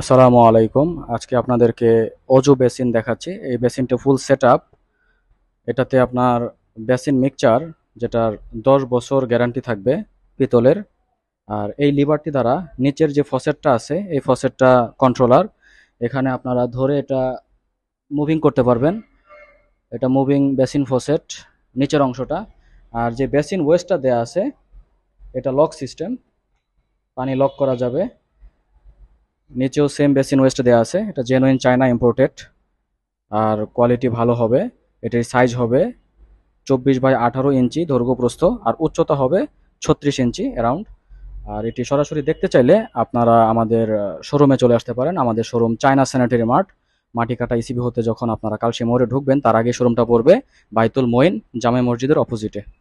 আসসালামু আলাইকুম আজকে আপনাদেরকে অজু বেসিন দেখাচ্ছি এই বেসিনটা ফুল সেট এটাতে আপনার বেসিন মিক্সচার যেটার 10 বছর গ্যারান্টি থাকবে পিতলের আর এই লিভারটি দ্বারা নিচের যে ফসেটটা আছে এই ফসেটটা কন্ট্রোলার এখানে আপনারা ধরে এটা মুভিং করতে পারবেন এটা মুভিং বেসিন ফসেট নিচের অংশটা আর যে বেসিন ওয়েস্টটা দেয়া আছে এটা লক সিস্টেম পানি লক করা যাবে নিচেও সেম বেসিন ওয়েস্ট দেওয়া আছে এটা জেনুইন চায়না ইম্পোর্টেড আর কোয়ালিটি ভালো হবে এটির সাইজ হবে চব্বিশ বাই আঠারো ইঞ্চি দৈর্ঘ্যপ্রস্থ আর উচ্চতা হবে ছত্রিশ ইঞ্চি অ্যারাউন্ড আর এটি সরাসরি দেখতে চাইলে আপনারা আমাদের শোরুমে চলে আসতে পারেন আমাদের শোরুম চায়না স্যানিটারি মার্ট কাটা ইসিবি e হতে যখন আপনারা কালসি মোড়ে ঢুকবেন তার আগে শোরুমটা পড়বে বাইতুল মইন জামে মসজিদের অপোজিটে